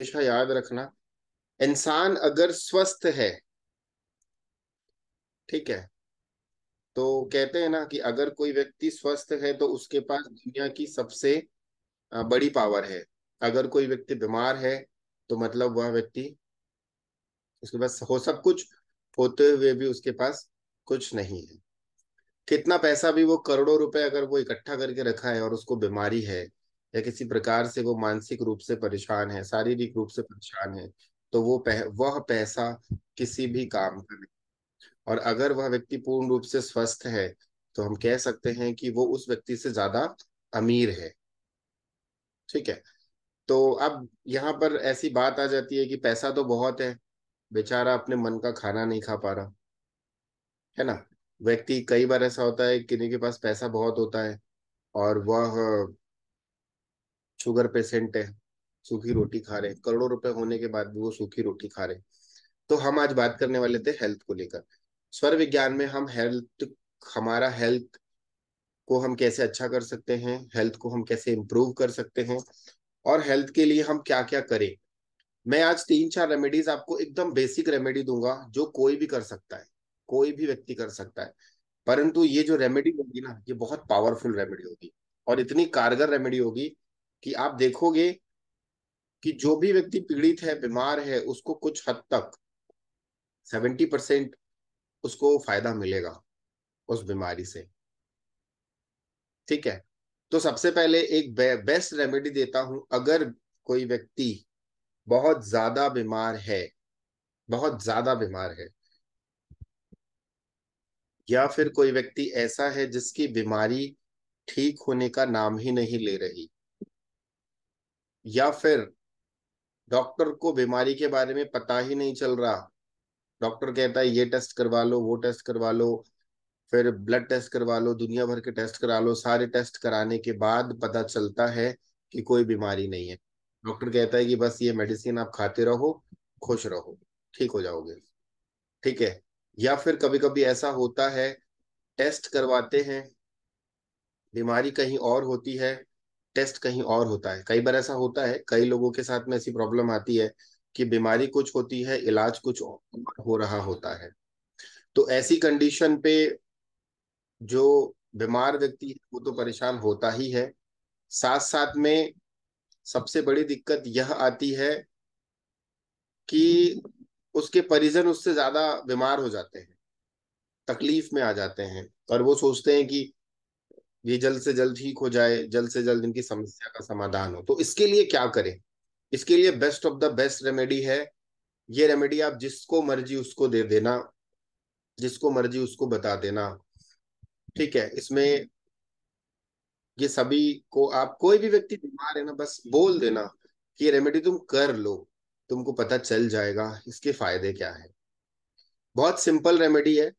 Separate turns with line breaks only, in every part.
हमेशा याद रखना इंसान अगर स्वस्थ है ठीक है तो कहते हैं ना कि अगर कोई व्यक्ति स्वस्थ है तो उसके पास दुनिया की सबसे बड़ी पावर है अगर कोई व्यक्ति बीमार है तो मतलब वह व्यक्ति उसके पास हो सब कुछ होते हुए भी उसके पास कुछ नहीं है कितना पैसा भी वो करोड़ों रुपए अगर वो इकट्ठा करके रखा है और उसको बीमारी है या किसी प्रकार से वो मानसिक रूप से परेशान है शारीरिक रूप से परेशान है तो वो पह, वह पैसा किसी भी काम का नहीं और अगर वह व्यक्ति पूर्ण रूप से स्वस्थ है तो हम कह सकते हैं कि वो उस व्यक्ति से ज्यादा अमीर है ठीक है तो अब यहाँ पर ऐसी बात आ जाती है कि पैसा तो बहुत है बेचारा अपने मन का खाना नहीं खा पा रहा है ना व्यक्ति कई बार ऐसा होता है किन्हीं के पास पैसा बहुत होता है और वह शुगर पेशेंट है सूखी हम्म। रोटी खा रहे करोड़ों रुपए होने के बाद भी वो सूखी रोटी खा रहे तो हम आज बात करने वाले थे हेल्थ को लेकर स्वर विज्ञान में हम हेल्थ हमारा हेल्थ को हम कैसे अच्छा कर सकते हैं हेल्थ को हम कैसे इम्प्रूव कर सकते हैं और हेल्थ के लिए हम क्या क्या करें मैं आज तीन चार रेमेडीज आपको एकदम बेसिक रेमेडी दूंगा जो कोई भी कर सकता है कोई भी व्यक्ति कर सकता है परंतु ये जो रेमेडी होगी ना ये बहुत पावरफुल रेमेडी होगी और इतनी कारगर रेमेडी होगी कि आप देखोगे कि जो भी व्यक्ति पीड़ित है बीमार है उसको कुछ हद तक सेवेंटी परसेंट उसको फायदा मिलेगा उस बीमारी से ठीक है तो सबसे पहले एक बे, बेस्ट रेमेडी देता हूं अगर कोई व्यक्ति बहुत ज्यादा बीमार है बहुत ज्यादा बीमार है या फिर कोई व्यक्ति ऐसा है जिसकी बीमारी ठीक होने का नाम ही नहीं ले रही या फिर डॉक्टर को बीमारी के बारे में पता ही नहीं चल रहा डॉक्टर कहता है ये टेस्ट करवा लो वो टेस्ट करवा लो फिर ब्लड टेस्ट करवा लो दुनिया भर के टेस्ट करा लो सारे टेस्ट कराने के बाद पता चलता है कि कोई बीमारी नहीं है डॉक्टर कहता है कि बस ये मेडिसिन आप खाते रहो खुश रहो ठीक हो जाओगे ठीक है या फिर कभी कभी ऐसा होता है टेस्ट करवाते हैं बीमारी कहीं और होती है टेस्ट कहीं और होता है कई बार ऐसा होता है कई लोगों के साथ में ऐसी प्रॉब्लम आती है कि बीमारी कुछ होती है इलाज कुछ हो रहा होता है तो ऐसी कंडीशन पे जो बीमार व्यक्ति है वो तो परेशान होता ही है साथ साथ में सबसे बड़ी दिक्कत यह आती है कि उसके परिजन उससे ज्यादा बीमार हो जाते हैं तकलीफ में आ जाते हैं और वो सोचते हैं कि ये जल्द से जल्द ठीक हो जाए जल्द से जल्द इनकी समस्या का समाधान हो तो इसके लिए क्या करें इसके लिए best of the best remedy है ये रेमेडी आप जिसको मर्जी उसको दे देना जिसको मर्जी उसको बता देना ठीक है इसमें ये सभी को आप कोई भी व्यक्ति बीमार है ना बस बोल देना कि ये रेमेडी तुम कर लो तुमको पता चल जाएगा इसके फायदे क्या है बहुत सिंपल रेमेडी है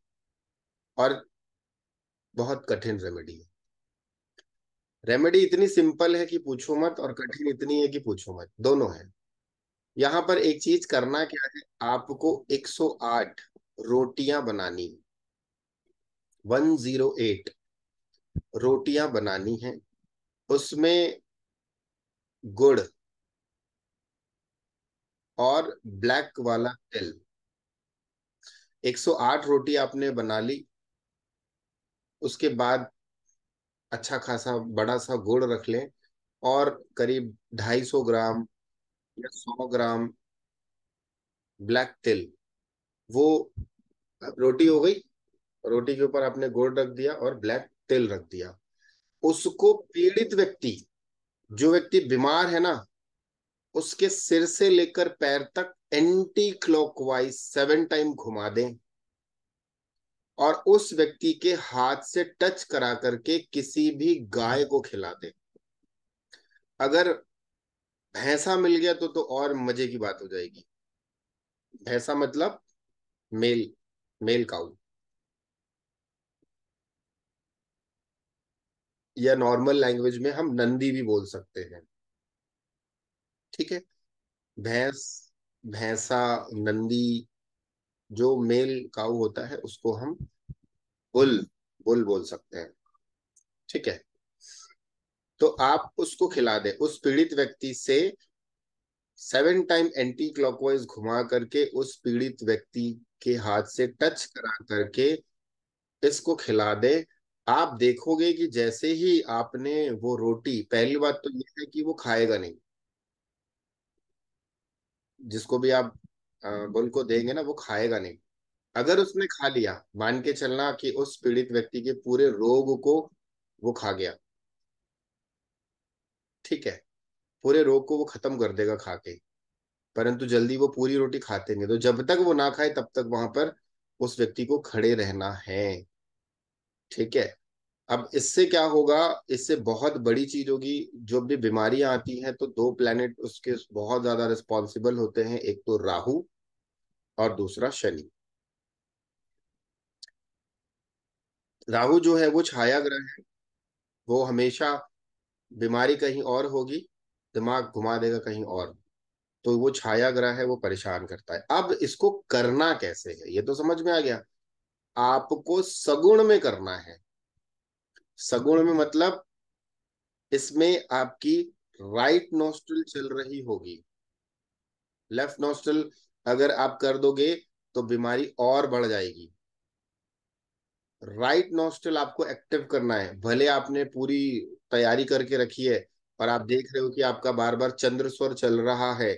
और बहुत कठिन रेमेडी है रेमेडी इतनी सिंपल है कि पूछो मत और कठिन इतनी है कि पूछो मत दोनों है यहां पर एक चीज करना क्या है आपको 108 रोटियां बनानी 108 रोटियां बनानी है उसमें गुड़ और ब्लैक वाला तिल 108 रोटी आपने बना ली उसके बाद अच्छा खासा बड़ा सा गुड़ रख लें और करीब ढाई सौ ग्राम या सौ ग्राम ब्लैक तिल वो रोटी हो गई रोटी के ऊपर आपने गुड़ रख दिया और ब्लैक तिल रख दिया उसको पीड़ित व्यक्ति जो व्यक्ति बीमार है ना उसके सिर से लेकर पैर तक एंटी क्लॉकवाइज सेवन टाइम घुमा दें और उस व्यक्ति के हाथ से टच करा करके किसी भी गाय को खिला दे अगर भैंसा मिल गया तो तो और मजे की बात हो जाएगी भैंसा मतलब मेल मेल काउ या नॉर्मल लैंग्वेज में हम नंदी भी बोल सकते हैं ठीक है भैंस भैंसा नंदी जो मेल काउ होता है उसको हम बुल बुल बोल सकते हैं ठीक है तो आप उसको खिला दे उस पीड़ित व्यक्ति से सेवन टाइम एंटी क्लॉकवाइज घुमा करके उस पीड़ित व्यक्ति के हाथ से टच करा करके इसको खिला दे आप देखोगे कि जैसे ही आपने वो रोटी पहली बात तो ये है कि वो खाएगा नहीं जिसको भी आप बोल को देंगे ना वो खाएगा नहीं अगर उसने खा लिया मान के चलना कि उस पीड़ित व्यक्ति के पूरे रोग को वो खा गया ठीक है पूरे रोग को वो खत्म कर देगा खा के परंतु जल्दी वो पूरी रोटी खाते नहीं तो जब तक वो ना खाए तब तक वहां पर उस व्यक्ति को खड़े रहना है ठीक है अब इससे क्या होगा इससे बहुत बड़ी चीज होगी जो भी बीमारियां आती हैं तो दो प्लेनेट उसके बहुत ज्यादा रिस्पॉन्सिबल होते हैं एक तो राहु और दूसरा शनि राहु जो है वो छाया ग्रह है वो हमेशा बीमारी कहीं और होगी दिमाग घुमा देगा कहीं और तो वो छाया ग्रह है वो परेशान करता है अब इसको करना कैसे है ये तो समझ में आ गया आपको सगुण में करना है सगुण में मतलब इसमें आपकी राइट नोस्टल चल रही होगी लेफ्ट नोस्टल अगर आप कर दोगे तो बीमारी और बढ़ जाएगी राइट नोस्टल आपको एक्टिव करना है भले आपने पूरी तैयारी करके रखी है और आप देख रहे हो कि आपका बार बार चंद्र स्वर चल रहा है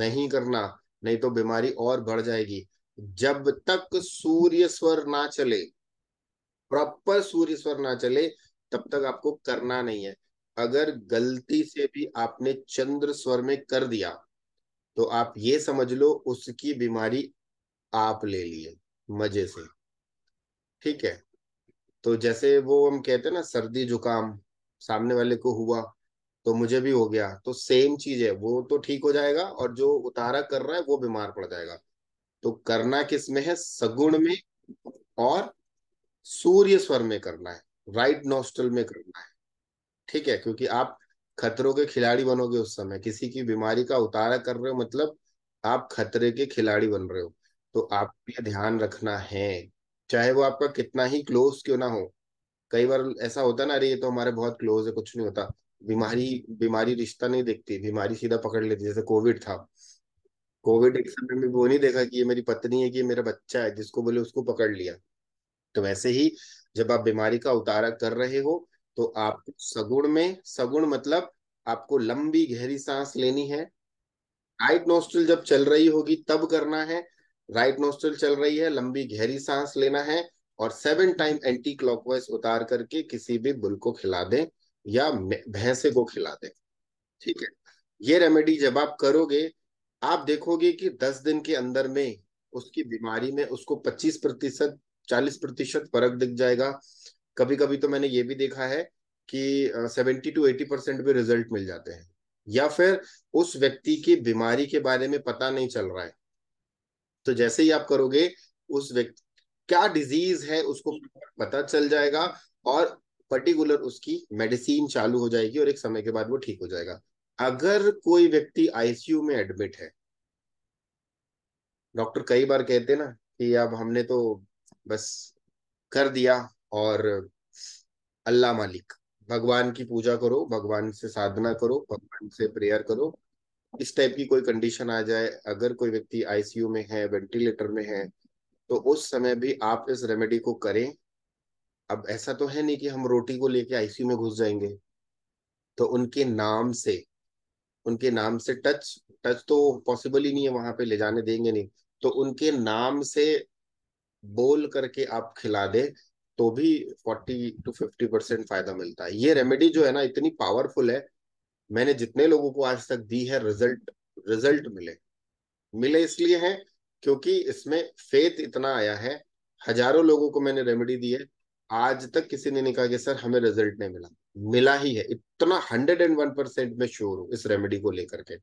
नहीं करना नहीं तो बीमारी और बढ़ जाएगी जब तक सूर्य स्वर ना चले प्रॉपर सूर्य स्वर ना चले तब तक आपको करना नहीं है अगर गलती से भी आपने चंद्र स्वर में कर दिया तो आप ये समझ लो उसकी बीमारी आप ले लिए मजे से ठीक है तो जैसे वो हम कहते हैं ना सर्दी जुकाम सामने वाले को हुआ तो मुझे भी हो गया तो सेम चीज है वो तो ठीक हो जाएगा और जो उतारा कर रहा है वो बीमार पड़ जाएगा तो करना किस में है सगुण में और सूर्य स्वर में करना है राइट नोस्टल में करना है ठीक है क्योंकि आप खतरों के खिलाड़ी बनोगे उस समय किसी की बीमारी का उतारा कर रहे हो मतलब आप खतरे के खिलाड़ी बन रहे हो तो आप ये ध्यान रखना है चाहे वो आपका कितना ही क्लोज क्यों ना हो कई बार ऐसा होता ना अरे ये तो हमारे बहुत क्लोज है कुछ नहीं होता बीमारी बीमारी रिश्ता नहीं देखती बीमारी सीधा पकड़ लेती जैसे कोविड था कोविड एक समय में वो नहीं देखा कि ये मेरी पत्नी है कि ये मेरा बच्चा है जिसको बोले उसको पकड़ लिया तो वैसे ही जब आप बीमारी का उतारा कर रहे हो तो आप सगुण में सगुण मतलब आपको लंबी गहरी सांस लेनी है राइट नोस्टल जब चल रही होगी तब करना है राइट नोस्टल चल रही है लंबी गहरी सांस लेना है और सेवन टाइम एंटी क्लॉकवाइज उतार करके किसी भी बुल को खिला दें या भैंसे को खिला दें ठीक है ये रेमेडी जब आप करोगे आप देखोगे कि दस दिन के अंदर में उसकी बीमारी में उसको पच्चीस प्रतिशत चालीस प्रतिशत फर्क दिख जाएगा कभी कभी तो मैंने ये भी देखा है कि सेवेंटी टू एटी परसेंट भी रिजल्ट मिल जाते हैं या फिर उस व्यक्ति की बीमारी के बारे में पता नहीं चल रहा है तो जैसे ही आप करोगे उस व्यक्ति क्या डिजीज है उसको पता चल जाएगा और पर्टिकुलर उसकी मेडिसिन चालू हो जाएगी और एक समय के बाद वो ठीक हो जाएगा अगर कोई व्यक्ति आईसीयू में एडमिट है डॉक्टर कई बार कहते ना कि अब हमने तो बस कर दिया और अल्लाह मालिक भगवान की पूजा करो भगवान से साधना करो भगवान से प्रेयर करो इस टाइप की कोई कंडीशन आ जाए अगर कोई व्यक्ति आईसीयू में है वेंटिलेटर में है तो उस समय भी आप इस रेमेडी को करें अब ऐसा तो है नहीं कि हम रोटी को लेके आईसीयू में घुस जाएंगे तो उनके नाम से उनके नाम से टच टच तो पॉसिबल ही नहीं है वहां पे ले जाने देंगे नहीं तो उनके नाम से बोल करके आप खिला दे तो भी फोर्टी टू फिफ्टी परसेंट फायदा मिलता है ये रेमेडी जो है ना इतनी पावरफुल है मैंने जितने लोगों को आज तक दी है रिजल्ट रिजल्ट मिले मिले इसलिए है क्योंकि इसमें फेथ इतना आया है हजारों लोगों को मैंने रेमेडी दी है आज तक किसी ने नहीं कहा कि सर हमें रिजल्ट नहीं मिला मिला ही है इतना हंड्रेड एंड वन परसेंट में श्योर हूँ इस रेमेडी को लेकर के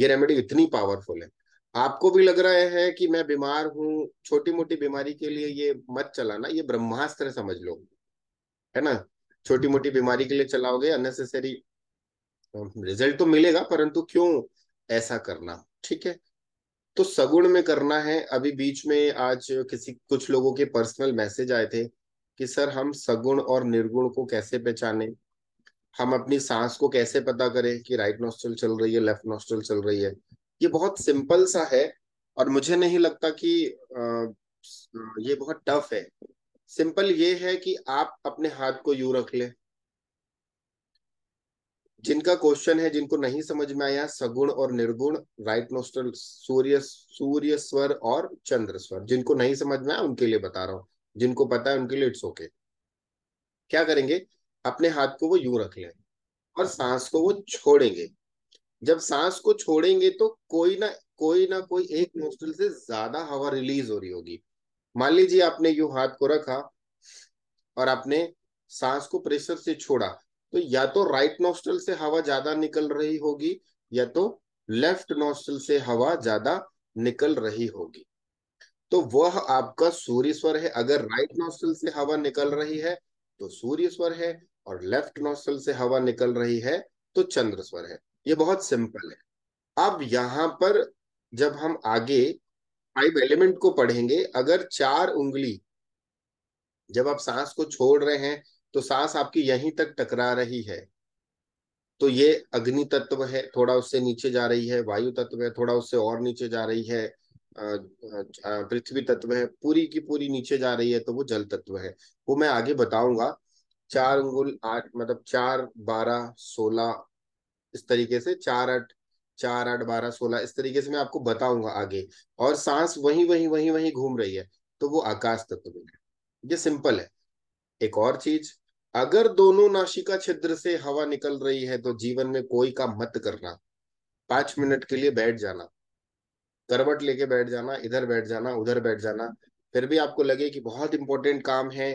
ये रेमेडी इतनी पावरफुल है आपको भी लग रहा है कि मैं बीमार हूँ छोटी मोटी बीमारी के लिए ये मत चलाना ये ब्रह्मास्त्र समझ लो है ना छोटी मोटी बीमारी के लिए चलाओगे अननेसेसरी रिजल्ट तो मिलेगा परंतु क्यों ऐसा करना ठीक है तो सगुण में करना है अभी बीच में आज किसी कुछ लोगों के पर्सनल मैसेज आए थे कि सर हम सगुण और निर्गुण को कैसे पहचाने हम अपनी सांस को कैसे पता करें कि राइट नोस्टल चल रही है लेफ्ट नोस्टल चल रही है ये बहुत सिंपल सा है और मुझे नहीं लगता कि ये बहुत टफ है सिंपल ये है कि आप अपने हाथ को यू रख ले जिनका क्वेश्चन है जिनको नहीं समझ में आया सगुण और निर्गुण राइट नोस्टल सूर्य सूर्य स्वर और चंद्र स्वर जिनको नहीं समझ में आया उनके लिए बता रहा हूं जिनको पता है उनके लिए इट्स ओके क्या करेंगे अपने हाथ को वो यू रख लें और सांस को वो छोड़ेंगे जब सांस को छोड़ेंगे तो कोई ना कोई ना कोई एक नोस्टल से ज्यादा हवा रिलीज हो रही होगी मान लीजिए आपने यू हाथ को रखा और आपने सांस को प्रेशर से छोड़ा तो या तो राइट नोस्टल से हवा ज्यादा निकल रही होगी या तो लेफ्ट नोस्टल से हवा ज्यादा निकल रही होगी तो वह आपका सूर्य स्वर है अगर राइट नोस्टल से हवा निकल रही है तो सूर्य स्वर है और लेफ्ट नोस्टल से हवा निकल रही है तो चंद्र स्वर है ये बहुत सिंपल है अब यहाँ पर जब हम आगे फाइव एलिमेंट को पढ़ेंगे अगर चार उंगली जब आप सांस को छोड़ रहे हैं तो सांस आपकी यहीं तक टकरा रही है तो ये अग्नि तत्व है थोड़ा उससे नीचे जा रही है वायु तत्व है थोड़ा उससे और नीचे जा रही है पृथ्वी तत्व है पूरी की पूरी नीचे जा रही है तो वो जल तत्व है वो मैं आगे बताऊंगा चार उंगुल आठ मतलब चार बारह सोलह इस तरीके से चार आठ चार आठ बारह सोलह इस तरीके से मैं आपको बताऊंगा आगे और सांस वही वही वही वही घूम रही है तो वो आकाश तत्व में ये सिंपल है एक और चीज अगर दोनों नाशिका छिद्र से हवा निकल रही है तो जीवन में कोई काम मत करना पांच मिनट के लिए बैठ जाना करवट लेके बैठ जाना इधर बैठ जाना उधर बैठ जाना फिर भी आपको लगे कि बहुत इंपॉर्टेंट काम है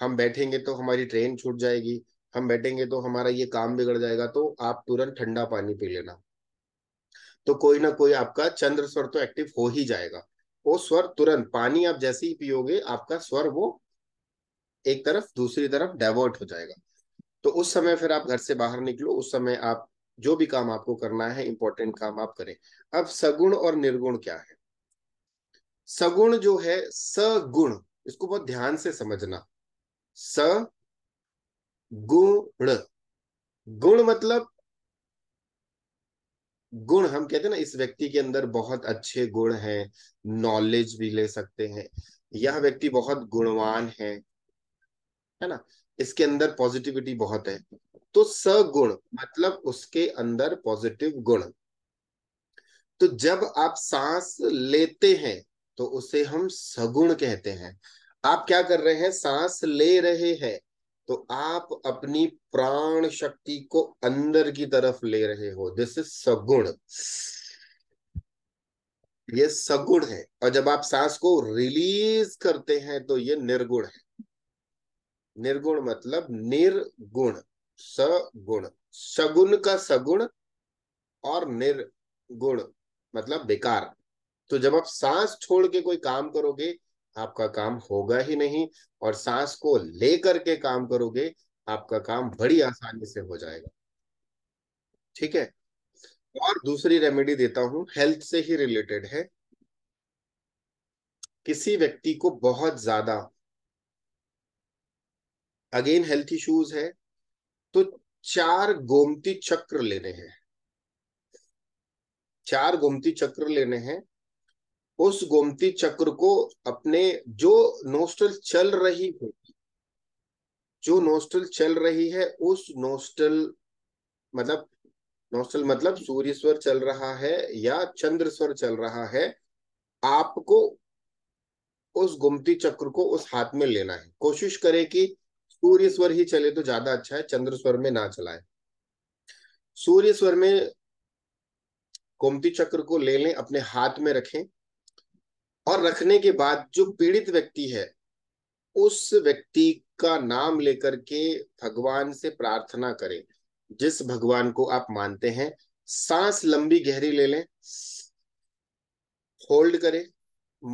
हम बैठेंगे तो हमारी ट्रेन छूट जाएगी हम बैठेंगे तो हमारा ये काम बिगड़ जाएगा तो आप तुरंत ठंडा पानी पी लेना तो कोई ना कोई आपका चंद्र स्वर तो एक्टिव हो ही जाएगा वो स्वर तुरंत पानी आप जैसे ही पियोगे आपका स्वर वो एक तरफ दूसरी तरफ डाइवर्ट हो जाएगा तो उस समय फिर आप घर से बाहर निकलो उस समय आप जो भी काम आपको करना है इंपॉर्टेंट काम आप करें अब सगुण और निर्गुण क्या है सगुण जो है सगुण इसको बहुत ध्यान से समझना स गुण गुण मतलब गुण हम कहते हैं ना इस व्यक्ति के अंदर बहुत अच्छे गुण हैं नॉलेज भी ले सकते हैं यह व्यक्ति बहुत गुणवान है है ना इसके अंदर पॉजिटिविटी बहुत है तो सगुण मतलब उसके अंदर पॉजिटिव गुण तो जब आप सांस लेते हैं तो उसे हम सगुण कहते हैं आप क्या कर रहे हैं सांस ले रहे हैं तो आप अपनी प्राण शक्ति को अंदर की तरफ ले रहे हो दिस इज सगुण ये सगुण है और जब आप सांस को रिलीज करते हैं तो ये निर्गुण है निर्गुण मतलब निर्गुण सगुण सगुण का सगुण और निर्गुण मतलब बेकार तो जब आप सांस छोड़ के कोई काम करोगे आपका काम होगा ही नहीं और सांस को लेकर के काम करोगे आपका काम बड़ी आसानी से हो जाएगा ठीक है और दूसरी रेमेडी देता हूं हेल्थ से ही रिलेटेड है किसी व्यक्ति को बहुत ज्यादा अगेन हेल्थ इश्यूज है तो चार गोमती चक्र लेने हैं चार गोमती चक्र लेने हैं उस गोमती चक्र को अपने जो नोस्टल चल रही होगी जो नोस्टल चल रही है उस नोस्टल मतलब नोस्टल मतलब सूर्य स्वर चल रहा है या चंद्र स्वर चल रहा है आपको उस गुमती चक्र को उस हाथ में लेना है कोशिश करें कि सूर्य स्वर ही चले तो ज्यादा अच्छा है चंद्र स्वर में ना चलाए सूर्य स्वर में गोमती चक्र को ले लें अपने हाथ में रखें और रखने के बाद जो पीड़ित व्यक्ति है उस व्यक्ति का नाम लेकर के भगवान से प्रार्थना करें जिस भगवान को आप मानते हैं सांस लंबी गहरी ले लें होल्ड करें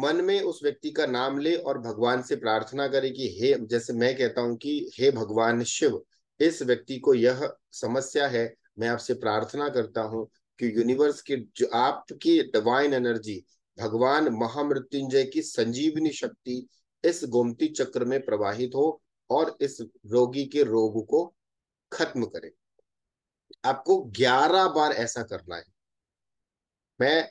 मन में उस व्यक्ति का नाम ले और भगवान से प्रार्थना करें कि हे जैसे मैं कहता हूं कि हे भगवान शिव इस व्यक्ति को यह समस्या है मैं आपसे प्रार्थना करता हूं कि यूनिवर्स की जो आपकी डिवाइन एनर्जी भगवान महामृत्युंजय की संजीवनी शक्ति इस गोमती चक्र में प्रवाहित हो और इस रोगी के रोग को खत्म करे आपको ग्यारह बार ऐसा करना है मैं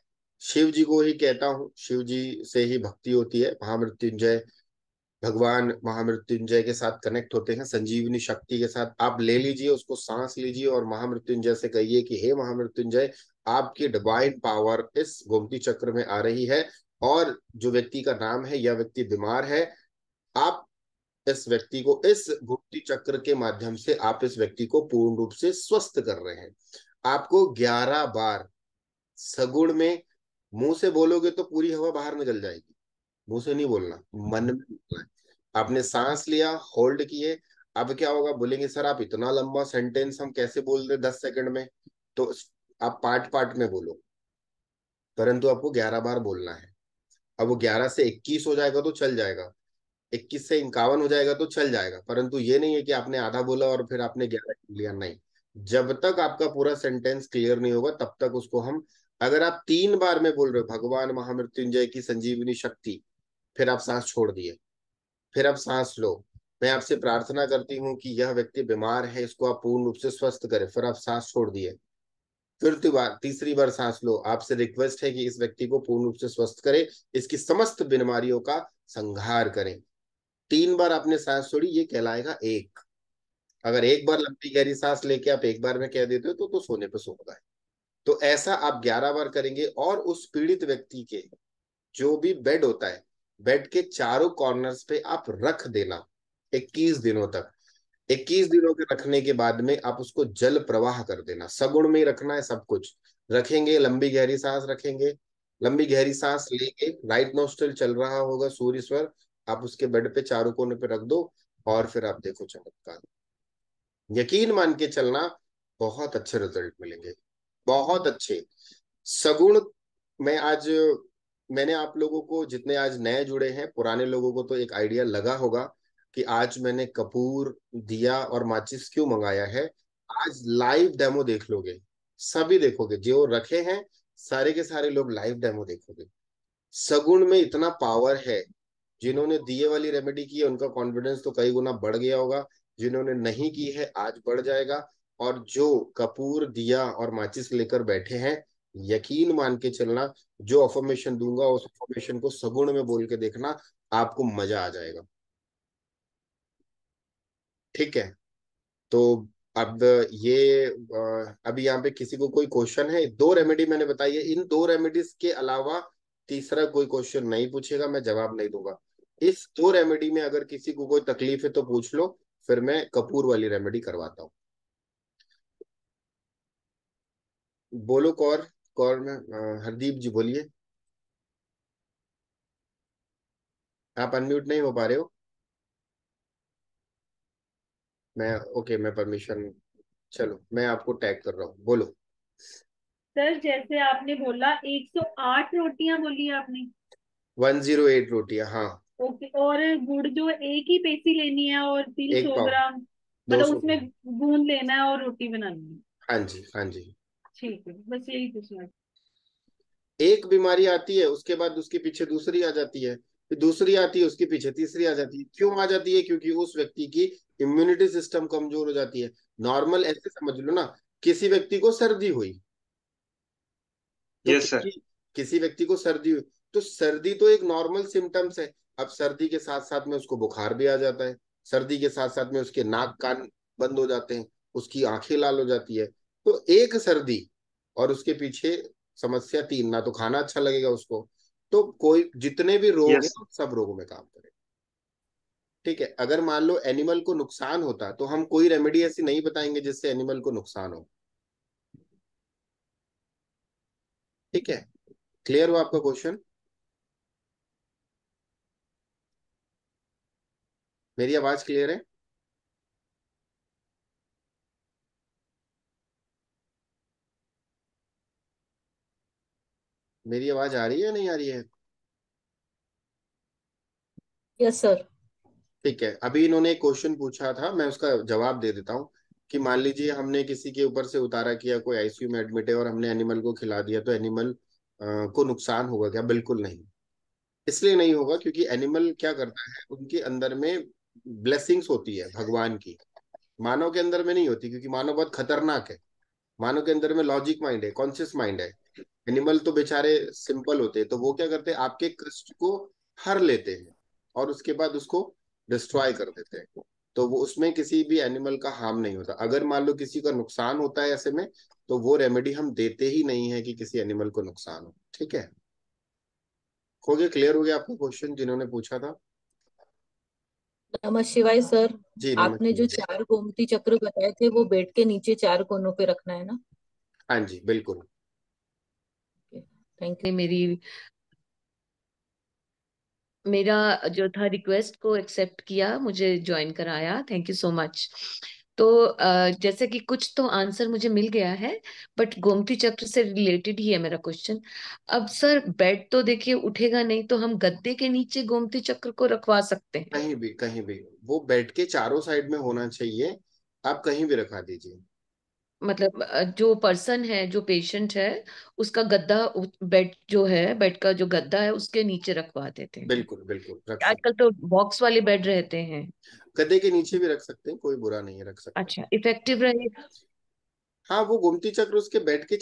शिव जी को ही कहता हूँ शिव जी से ही भक्ति होती है महामृत्युंजय भगवान महामृत्युंजय के साथ कनेक्ट होते हैं संजीवनी शक्ति के साथ आप ले लीजिए उसको सांस लीजिए और महामृत्युंजय से कहिए कि हे महामृत्युंजय आपकी डिवाइन पावर इस गोमती चक्र में आ रही है और जो व्यक्ति का नाम है या व्यक्ति बीमार है आप इस व्यक्ति को इस गुप्ति चक्र के माध्यम से आप इस व्यक्ति को पूर्ण रूप से स्वस्थ कर रहे हैं आपको ग्यारह बार सगुण में मुंह से बोलोगे तो पूरी हवा बाहर निकल जाएगी मुंह से नहीं बोलना मन में बोलना आपने सांस लिया होल्ड किए अब क्या होगा बोलेंगे सर आप इतना लंबा सेंटेंस हम कैसे बोल रहे दस सेकंड में तो आप पार्ट पार्ट में बोलो परंतु आपको ग्यारह बार बोलना है अब वो ग्यारह से इक्कीस हो जाएगा तो चल जाएगा इक्कीस से इक्यावन हो जाएगा तो चल जाएगा परंतु ये नहीं है कि आपने आधा बोला और फिर आपने ग्यारह लिया नहीं जब तक आपका पूरा सेंटेंस क्लियर नहीं होगा तब तक उसको हम अगर आप तीन बार में बोल रहे हो भगवान महामृत्युंजय की संजीवनी शक्ति फिर आप सांस छोड़ दिए फिर आप सांस लो मैं आपसे प्रार्थना करती हूँ कि यह व्यक्ति बीमार है इसको आप पूर्ण रूप से स्वस्थ करें फिर आप सांस छोड़ दिए चौथी बार तीसरी बार सांस लो आपसे रिक्वेस्ट है कि इस व्यक्ति को पूर्ण रूप से स्वस्थ करें इसकी समस्त बीमारियों का संहार करें तीन बार आपने सांस छोड़ी ये कहलाएगा एक अगर एक बार लंबी गहरी सांस लेके आप एक बार में कह देते हो तो, तो सोने पर सो गए तो ऐसा आप ग्यारह बार करेंगे और उस पीड़ित व्यक्ति के जो भी बेड होता है बेड के चारों कॉर्नर्स पे आप रख देना इक्कीस दिनों तक इक्कीस दिनों के रखने के बाद में आप उसको जल प्रवाह कर देना सगुण में रखना है सब कुछ रखेंगे लंबी गहरी सांस रखेंगे लंबी गहरी सांस लेके राइट नोस्टल चल रहा होगा सूर्य स्वर आप उसके बेड पे चारों कोने पे रख दो और फिर आप देखो चमत्कार यकीन मान के चलना बहुत अच्छे रिजल्ट मिलेंगे बहुत अच्छे सगुण मैं आज मैंने आप लोगों को जितने आज नए जुड़े हैं पुराने लोगों को तो एक आइडिया लगा होगा कि आज मैंने कपूर दिया और माचिस क्यों मंगाया है आज लाइव डेमो देख लोगे सभी देखोगे जो रखे हैं सारे के सारे लोग लाइव डेमो देखोगे सगुण में इतना पावर है जिन्होंने दिए वाली रेमेडी की है उनका कॉन्फिडेंस तो कई गुना बढ़ गया होगा जिन्होंने नहीं की है आज बढ़ जाएगा और जो कपूर दिया और माचिस लेकर बैठे हैं यकीन मान के चलना जो अफॉर्मेशन दूंगा उस अफॉर्मेशन को सगुण में बोल के देखना आपको मजा आ जाएगा ठीक है तो अब ये अभी यहाँ पे किसी को कोई क्वेश्चन है दो रेमेडी मैंने बताई है इन दो रेमेडीज के अलावा तीसरा कोई क्वेश्चन नहीं पूछेगा मैं जवाब नहीं दूंगा इस दो रेमेडी में अगर किसी को कोई तकलीफ है तो पूछ लो फिर मैं कपूर वाली रेमेडी करवाता हूँ बोलो कौर कौर में हरदीप जी बोलिए आप अनम्यूट नहीं हो पा रहे हो मैं ओके मैं परमिशन चलो मैं आपको टैग कर रहा हूँ बोलो सर जैसे आपने बोला 108 रोटियां बोली आपने 108 रोटियां हाँ ओके और गुड़ जो एक ही पेसी लेनी है और तिल सौ ग्राम मतलब उसमें गूंद लेना है और रोटी बनानी है हाँ जी हाँ जी ठीक है बस यही पूछना एक बीमारी आती है उसके बाद उसके पीछे दूसरी आ जाती है दूसरी आती है उसके पीछे तीसरी आ जाती है क्यों आ जाती है क्योंकि उस व्यक्ति की इम्यूनिटी सिस्टम कमजोर हो जाती है नॉर्मल ऐसे समझ लो ना किसी व्यक्ति को सर्दी हुई तो yes, किसी, sir. किसी व्यक्ति को सर्दी हुई तो सर्दी तो एक नॉर्मल सिम्टम्स है अब सर्दी के साथ साथ में उसको बुखार भी आ जाता है सर्दी के साथ साथ में उसके नाक कान बंद हो जाते हैं उसकी आंखें लाल हो जाती है तो एक सर्दी और उसके पीछे समस्या तीन ना तो खाना अच्छा लगेगा उसको तो कोई जितने भी रोग yes. सब रोगों में काम करेगा ठीक है अगर मान लो एनिमल को नुकसान होता तो हम कोई रेमेडी ऐसी नहीं बताएंगे जिससे एनिमल को नुकसान हो ठीक है क्लियर हुआ आपका क्वेश्चन मेरी आवाज क्लियर है मेरी आवाज आ रही है या नहीं आ रही है यस yes, सर ठीक है अभी इन्होंने एक क्वेश्चन पूछा था मैं उसका जवाब दे देता हूँ कि मान लीजिए हमने किसी के ऊपर से उतारा किया कोई आईसीयू में एडमिट है और हमने एनिमल को खिला दिया तो एनिमल को नुकसान होगा क्या बिल्कुल नहीं इसलिए नहीं होगा क्योंकि एनिमल क्या करता है उनके अंदर में ब्लेसिंग्स होती है भगवान की मानव के अंदर में नहीं होती क्योंकि मानव बहुत खतरनाक है मानव के अंदर में लॉजिक माइंड है कॉन्शियस माइंड है एनिमल तो बेचारे सिंपल होते हैं तो वो क्या करते हैं आपके कष्ट को हर लेते हैं और उसके बाद उसको डिस्ट्रॉय कर देते हैं तो वो उसमें किसी भी एनिमल का हार्म नहीं होता अगर मान लो किसी का नुकसान होता है ऐसे में तो वो रेमेडी हम देते ही नहीं है कि किसी एनिमल को नुकसान हो ठीक है हो गया क्लियर हो गया आपका क्वेश्चन जिन्होंने पूछा था नमः शिवाय सर जी आपने जो चार गोमती चक्र बताए थे वो बेड के नीचे चार कोनों पे रखना है ना हाँ जी बिल्कुल थैंक यू मेरी मेरा जो था रिक्वेस्ट को एक्सेप्ट किया मुझे ज्वाइन कराया थैंक यू सो मच तो जैसे कि कुछ तो आंसर मुझे मिल गया है बट गोमती चक्र से रिलेटेड ही है मेरा क्वेश्चन अब सर बेड तो देखिए उठेगा नहीं तो हम गद्दे के नीचे गोमती चक्र को रखवा सकते हैं कहीं भी कहीं भी वो बेड के चारों साइड में होना चाहिए आप कहीं भी रखा दीजिए मतलब जो पर्सन है जो पेशेंट है उसका गद्दा बेड जो है बेड का जो गद्दा है उसके नीचे रखवा देते हैं बिल्कुल बिल्कुल आजकल तो बॉक्स वाले बेड रहते हैं गद्दे के नीचे भी रख सकते हैं कोई बुरा नहीं है रख सकते अच्छा इफेक्टिव रहे हाँ वो गुमती चक्र उसके बेड के